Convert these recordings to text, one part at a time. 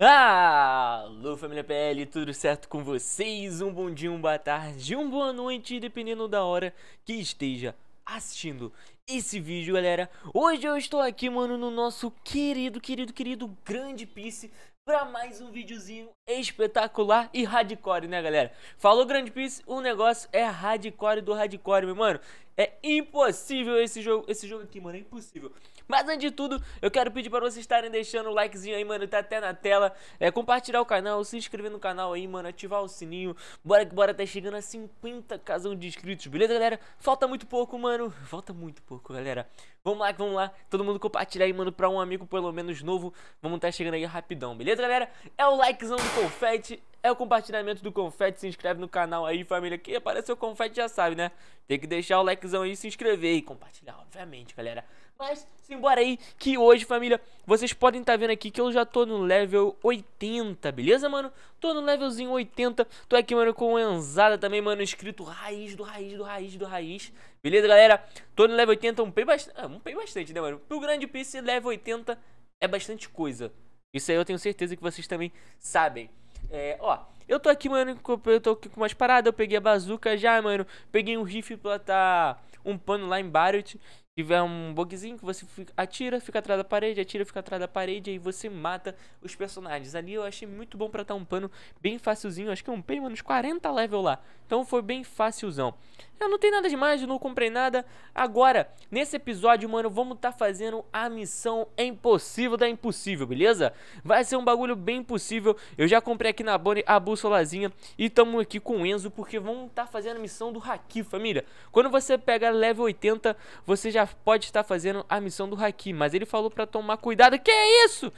Ah, alô família PL, tudo certo com vocês? Um bom dia, uma boa tarde, uma boa noite, dependendo da hora que esteja assistindo esse vídeo, galera. Hoje eu estou aqui, mano, no nosso querido, querido, querido grande Piece para mais um videozinho espetacular e hardcore, né, galera? Falou Grande Piece, o negócio é hardcore do hardcore, meu mano. É impossível esse jogo, esse jogo aqui, mano, é impossível. Mas antes de tudo, eu quero pedir para vocês estarem deixando o likezinho aí, mano, tá até na tela. É, compartilhar o canal, se inscrever no canal aí, mano, ativar o sininho. Bora que bora, tá chegando a 50 casão de inscritos, beleza, galera? Falta muito pouco, mano. Falta muito pouco, galera. Vamos lá, vamos lá. Todo mundo compartilhar aí, mano, pra um amigo pelo menos novo. Vamos tá chegando aí rapidão, beleza, galera? É o likezão do confete, é o compartilhamento do confete. Se inscreve no canal aí, família. Quem apareceu o confete já sabe, né? Tem que deixar o likezão aí, se inscrever e compartilhar, obviamente, galera. Mas, simbora aí, que hoje, família, vocês podem estar tá vendo aqui que eu já tô no level 80, beleza, mano? Tô no levelzinho 80, tô aqui, mano, com o Enzada também, mano, escrito raiz do raiz do raiz do raiz. Beleza, galera? Tô no level 80, um pei bastante, ah, um bastante, né, mano? Pro grande PC, level 80 é bastante coisa. Isso aí eu tenho certeza que vocês também sabem. É, ó, eu tô aqui, mano, eu tô aqui com umas paradas, eu peguei a bazuca já, mano. Peguei um rifle pra tá um pano lá em Barret tiver um bugzinho que você atira, fica atrás da parede, atira, fica atrás da parede, aí você mata os personagens. Ali eu achei muito bom pra estar tá um pano bem facilzinho, acho que um umpei, mano, uns 40 level lá. Então foi bem facilzão. Eu não tenho nada demais, eu não comprei nada. Agora, nesse episódio, mano, vamos tá fazendo a missão impossível da impossível, beleza? Vai ser um bagulho bem impossível. Eu já comprei aqui na Bonnie a bússolazinha e tamo aqui com o Enzo, porque vamos tá fazendo a missão do Haki, família. Quando você pega level 80, você já pode estar fazendo a missão do Haki, mas ele falou pra tomar cuidado. Que é isso?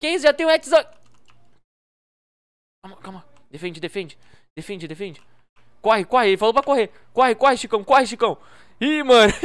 Que é isso? Já tem o um Hetzog. Calma, calma. Defende, defende. Defende, defende. Corre, corre. Ele falou pra correr. Corre, corre, Chicão. Corre, Chicão. Ih, mano.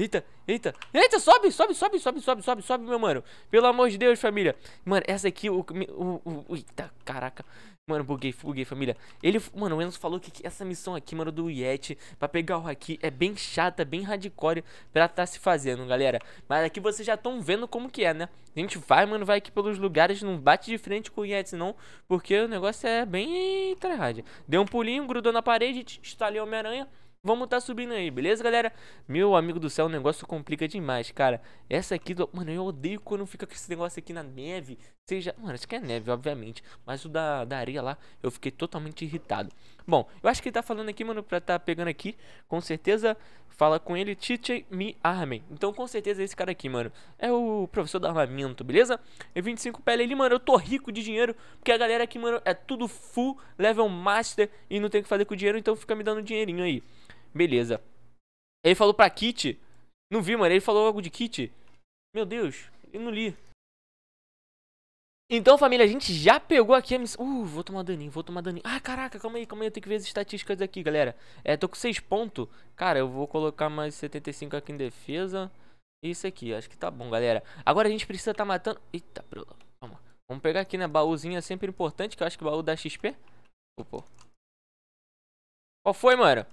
Eita, eita, eita, sobe, sobe, sobe, sobe, sobe, sobe, sobe, meu mano. Pelo amor de Deus, família. Mano, essa aqui, o. o, o eita, caraca. Mano, buguei, buguei, família. Ele, mano, o Enzo falou que essa missão aqui, mano, do Yeti, pra pegar o Haki, é bem chata, bem hardcore pra tá se fazendo, galera. Mas aqui vocês já estão vendo como que é, né? A gente vai, mano, vai aqui pelos lugares, não bate de frente com o Yeti, não, porque o negócio é bem tryhard. Deu um pulinho, grudou na parede, estalei tá Homem-Aranha. Vamos tá subindo aí, beleza, galera? Meu amigo do céu, o negócio complica demais, cara. Essa aqui, do... mano, eu odeio quando fica com esse negócio aqui na neve. Seja, mano, isso aqui é neve, obviamente. Mas o da, da areia lá, eu fiquei totalmente irritado. Bom, eu acho que ele tá falando aqui, mano, pra tá pegando aqui. Com certeza, fala com ele, tite me armem. Então, com certeza, é esse cara aqui, mano, é o professor do armamento, beleza? É e 25 pele ali, mano, eu tô rico de dinheiro, porque a galera aqui, mano, é tudo full, level master, e não tem o que fazer com o dinheiro, então fica me dando dinheirinho aí. Beleza. Ele falou pra Kit. Não vi, mano, ele falou algo de Kit. Meu Deus, eu não li. Então, família, a gente já pegou aqui a missão. Uh, vou tomar daninho, vou tomar daninho. Ah, caraca, calma aí, calma aí, eu tenho que ver as estatísticas aqui, galera. É, tô com 6 pontos. Cara, eu vou colocar mais 75 aqui em defesa. Isso aqui, acho que tá bom, galera. Agora a gente precisa tá matando... Eita, brula. Vamos. Vamos pegar aqui, né, baúzinho é sempre importante, que eu acho que o baú dá XP. Opa. Qual foi, mano?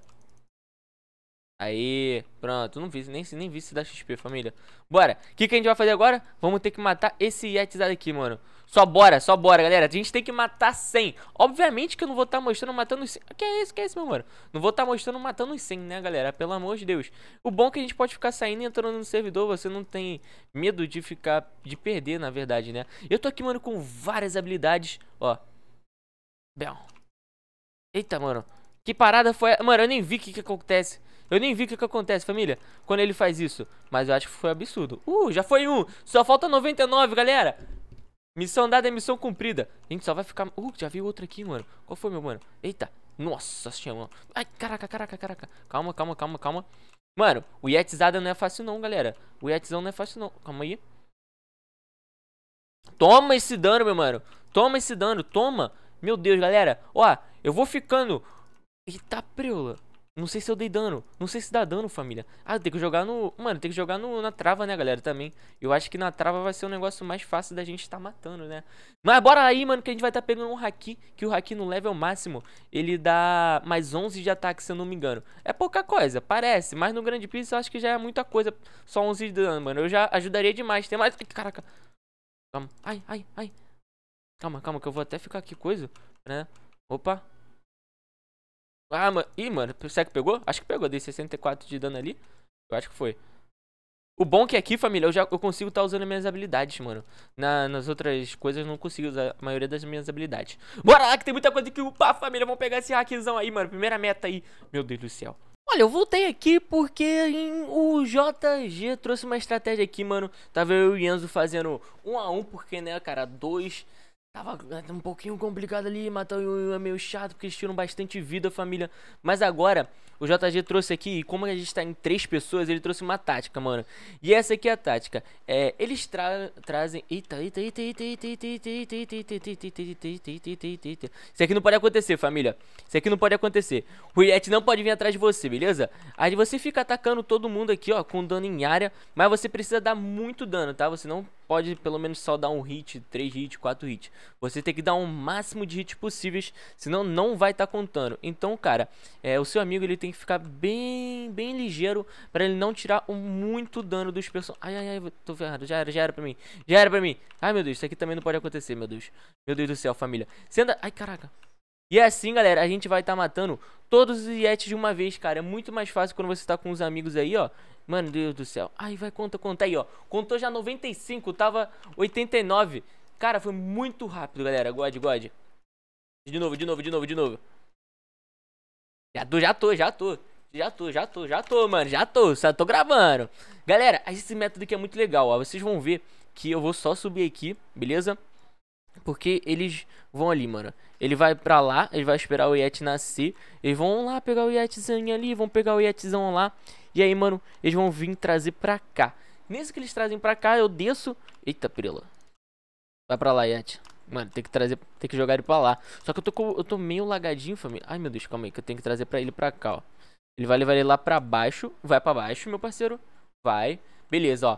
Aí, pronto, não vi, nem, nem vi se da XP, família Bora, o que, que a gente vai fazer agora? Vamos ter que matar esse Yetzada aqui, mano Só bora, só bora, galera A gente tem que matar 100 Obviamente que eu não vou estar tá mostrando matando os 100 Que é isso, que é isso, meu mano? Não vou estar tá mostrando matando os 100, né, galera? Pelo amor de Deus O bom é que a gente pode ficar saindo e entrando no servidor Você não tem medo de ficar, de perder, na verdade, né Eu tô aqui, mano, com várias habilidades Ó Bel Eita, mano que parada foi... Mano, eu nem vi o que, que acontece. Eu nem vi o que, que acontece, família, quando ele faz isso. Mas eu acho que foi absurdo. Uh, já foi um. Só falta 99, galera. Missão dada é missão cumprida. A gente só vai ficar... Uh, já vi outro aqui, mano. Qual foi, meu mano? Eita. Nossa senhora. Ai, caraca, caraca, caraca. Calma, calma, calma, calma. Mano, o Yetzada não é fácil não, galera. O Yetzão não é fácil não. Calma aí. Toma esse dano, meu mano. Toma esse dano, toma. Meu Deus, galera. Ó, eu vou ficando Eita tá preula. Não sei se eu dei dano. Não sei se dá dano, família. Ah, tem que jogar no... Mano, tem que jogar no... na trava, né, galera, também. Eu acho que na trava vai ser um negócio mais fácil da gente estar tá matando, né? Mas bora aí, mano, que a gente vai estar tá pegando um haki. Que o haki no level máximo, ele dá mais 11 de ataque, se eu não me engano. É pouca coisa, parece. Mas no grande piso eu acho que já é muita coisa. Só 11 de dano, mano. Eu já ajudaria demais. Tem mais... Ai, caraca. Calma. Ai, ai, ai. Calma, calma, que eu vou até ficar aqui coisa, né? Opa. Ah, mano. Ih, mano. Será que pegou? Acho que pegou. Dei 64 de dano ali. Eu acho que foi. O bom é que aqui, família, eu já eu consigo estar tá usando minhas habilidades, mano. Na, nas outras coisas eu não consigo usar a maioria das minhas habilidades. Bora lá que tem muita coisa que upar, família. Vamos pegar esse hackzão aí, mano. Primeira meta aí. Meu Deus do céu. Olha, eu voltei aqui porque em, o JG trouxe uma estratégia aqui, mano. Tava eu e o Enzo fazendo um a um, porque, né, cara, dois... Tava um pouquinho complicado ali, matar o Yu é meio chato porque eles tiram bastante vida, família. Mas agora, o JG trouxe aqui, e como a gente tá em três pessoas, ele trouxe uma tática, mano. E essa aqui é a tática. É, eles tra trazem. Eita, eita, eita, eita, eita, eita, eita, eita, eita, eita, eita, eita, eita, eita, eita, eita, eita, eita. Isso aqui não pode acontecer, família. Isso aqui não pode acontecer. O Yeti não pode vir atrás de você, beleza? Aí você fica atacando todo mundo aqui, ó, com dano em área. Mas você precisa dar muito dano, tá? Você não pode pelo menos só dar um hit, três hit, quatro hit. Você tem que dar o um máximo de hits possíveis, senão não vai estar tá contando. Então, cara, é, o seu amigo ele tem que ficar bem, bem ligeiro para ele não tirar um muito dano dos personagens. Ai, ai, ai, tô ferrado. Já era, já era pra mim. Já era pra mim. Ai, meu Deus, isso aqui também não pode acontecer, meu Deus. Meu Deus do céu, família. Senda... Ai, caraca. E é assim, galera, a gente vai estar tá matando todos os Yetis de uma vez, cara. É muito mais fácil quando você tá com os amigos aí, ó. Mano, Deus do céu. Ai, vai, conta, conta aí, ó. Contou já 95, tava 89. Cara, foi muito rápido, galera. God, God. De novo, de novo, de novo, de novo. Já tô, já tô, já tô. Já tô, já tô, já tô, mano. Já tô, só tô gravando. Galera, esse método aqui é muito legal, ó. Vocês vão ver que eu vou só subir aqui, beleza? Porque eles vão ali, mano. Ele vai pra lá, ele vai esperar o Yeti nascer. Eles vão lá pegar o Yetizinho ali, vão pegar o Yetzão lá. E aí, mano, eles vão vir trazer pra cá. Nesse que eles trazem pra cá, eu desço... Eita, pirela. Vai pra lá, Yeti. Mano, tem que trazer, tem que jogar ele pra lá. Só que eu tô, com, eu tô meio lagadinho, família. Ai, meu Deus, calma aí, que eu tenho que trazer pra ele pra cá, ó. Ele vai levar ele lá pra baixo. Vai pra baixo, meu parceiro. Vai. Beleza, ó.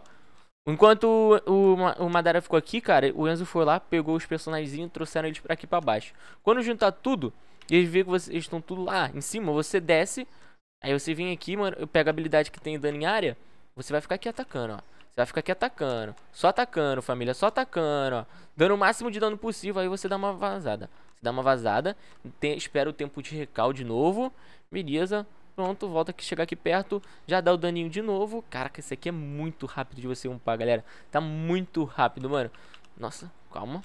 Enquanto o, o, o Madara ficou aqui, cara, o Enzo foi lá, pegou os personagens trouxeram eles pra aqui pra baixo. Quando juntar tudo, eles veem que vocês estão tudo lá em cima, você desce. Aí você vem aqui, mano, eu pego a habilidade que tem dano em área. Você vai ficar aqui atacando, ó. Você vai ficar aqui atacando. Só atacando, família. Só atacando, ó. Dando o máximo de dano possível. Aí você dá uma vazada. Você dá uma vazada. Tem, espera o tempo de recal de novo. Beleza. Pronto, volta aqui, chegar aqui perto. Já dá o daninho de novo. Caraca, isso aqui é muito rápido de você umpar, galera. Tá muito rápido, mano. Nossa, calma.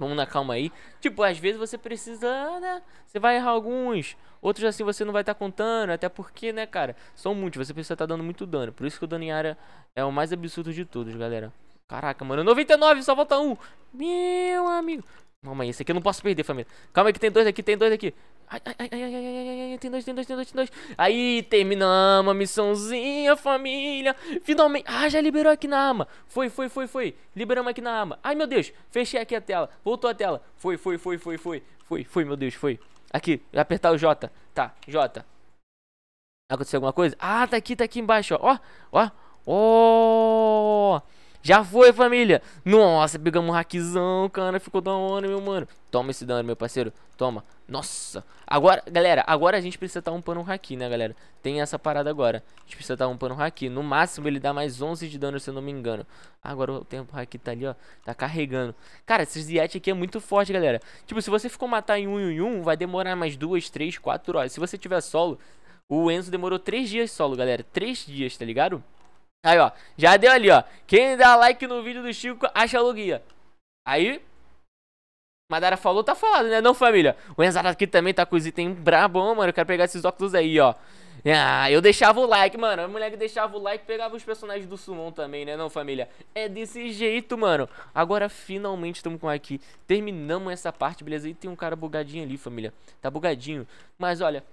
Vamos na calma aí. Tipo, às vezes você precisa, né? Você vai errar alguns. Outros assim você não vai estar tá contando. Até porque, né, cara? São muitos. Você precisa estar tá dando muito dano. Por isso que o dano em área é o mais absurdo de todos, galera. Caraca, mano. 99, só falta um. Meu amigo. Calma aí, esse aqui eu não posso perder, família. Calma aí que tem dois aqui, tem dois aqui. Ai, ai, ai, ai, ai, ai, tem dois, tem dois, tem dois, tem dois. Aí, terminamos a missãozinha, família. Finalmente. Ah, já liberou aqui na arma. Foi, foi, foi, foi. Liberamos aqui na arma. Ai, meu Deus. Fechei aqui a tela. Voltou a tela. Foi, foi, foi, foi, foi. Foi, foi, meu Deus, foi. Aqui, apertar o J. Tá, J. Aconteceu alguma coisa? Ah, tá aqui, tá aqui embaixo, ó. Ó, ó. Ó. Já foi, família. Nossa, pegamos um hackzão, cara. Ficou da hora, meu mano. Toma esse dano, meu parceiro. Toma. Nossa. Agora, galera, agora a gente precisa estar tá umpando um haki, né, galera? Tem essa parada agora. A gente precisa estar tá umpando um haki. No máximo, ele dá mais 11 de dano, se eu não me engano. Agora o tempo haki tá ali, ó. Tá carregando. Cara, esses Yeti aqui é muito forte, galera. Tipo, se você ficou matar em um em um, vai demorar mais 2, 3, 4 horas. Se você tiver solo, o Enzo demorou 3 dias solo, galera. 3 dias, tá ligado? Aí, ó. Já deu ali, ó. Quem dá like no vídeo do Chico, acha o guia. Aí. Madara falou, tá falado, né? Não, família. O Enzara aqui também tá com os itens brabão, mano. Eu quero pegar esses óculos aí, ó. Ah, eu deixava o like, mano. A mulher que deixava o like, pegava os personagens do Sumon também, né, não, família? É desse jeito, mano. Agora, finalmente, estamos com aqui. Terminamos essa parte, beleza? E tem um cara bugadinho ali, família. Tá bugadinho. Mas, olha,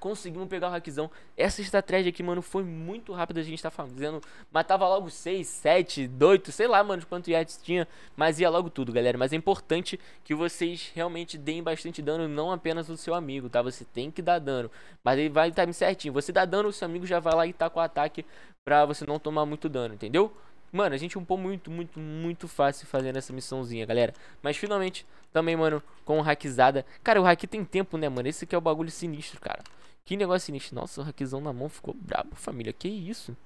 Conseguimos pegar o hackzão. Essa estratégia aqui, mano, foi muito rápida. A gente tá fazendo. Matava logo 6, 7, 8, sei lá, mano, quanto yates tinha. Mas ia logo tudo, galera. Mas é importante que vocês realmente deem bastante dano, não apenas o seu amigo, tá? Você tem que dar dano. Mas ele vai time tá certinho. Você dá dano, o seu amigo já vai lá e tá com o ataque pra você não tomar muito dano, entendeu? Mano, a gente umpou muito, muito, muito fácil fazendo essa missãozinha, galera. Mas finalmente, também, mano, com o hackzada. Cara, o hack tem tempo, né, mano? Esse aqui é o bagulho sinistro, cara. Que negócio sinistro. Nossa, o hackzão na mão ficou brabo, família. Que isso?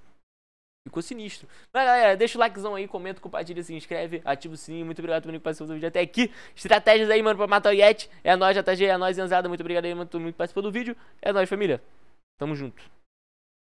Ficou sinistro. Mas galera, deixa o likezão aí, comenta, compartilha, se inscreve, ativa o sininho. Muito obrigado por participar do vídeo até aqui. Estratégias aí, mano, pra matar o Yeti. É nóis, JG, é nóis, Enzada. Muito obrigado aí, mano, todo mundo que participou do vídeo. É nóis, família. Tamo junto.